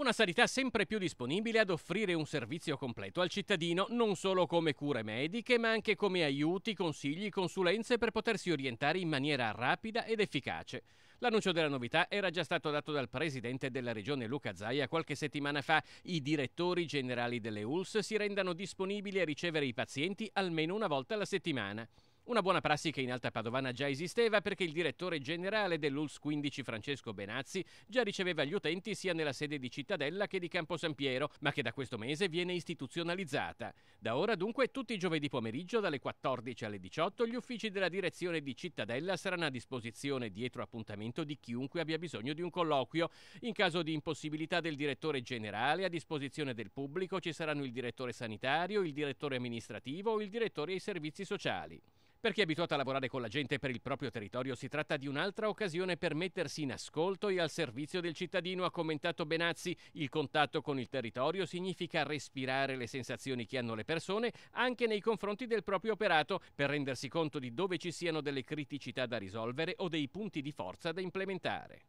Una sanità sempre più disponibile ad offrire un servizio completo al cittadino, non solo come cure mediche, ma anche come aiuti, consigli, consulenze per potersi orientare in maniera rapida ed efficace. L'annuncio della novità era già stato dato dal presidente della regione Luca Zaia qualche settimana fa. I direttori generali delle ULS si rendano disponibili a ricevere i pazienti almeno una volta alla settimana. Una buona prassi che in Alta Padovana già esisteva perché il direttore generale dell'ULS 15 Francesco Benazzi già riceveva gli utenti sia nella sede di Cittadella che di Campo San Piero, ma che da questo mese viene istituzionalizzata. Da ora dunque tutti i giovedì pomeriggio dalle 14 alle 18 gli uffici della direzione di Cittadella saranno a disposizione dietro appuntamento di chiunque abbia bisogno di un colloquio. In caso di impossibilità del direttore generale a disposizione del pubblico ci saranno il direttore sanitario, il direttore amministrativo o il direttore ai servizi sociali. Per chi è abituato a lavorare con la gente per il proprio territorio si tratta di un'altra occasione per mettersi in ascolto e al servizio del cittadino, ha commentato Benazzi. Il contatto con il territorio significa respirare le sensazioni che hanno le persone anche nei confronti del proprio operato per rendersi conto di dove ci siano delle criticità da risolvere o dei punti di forza da implementare.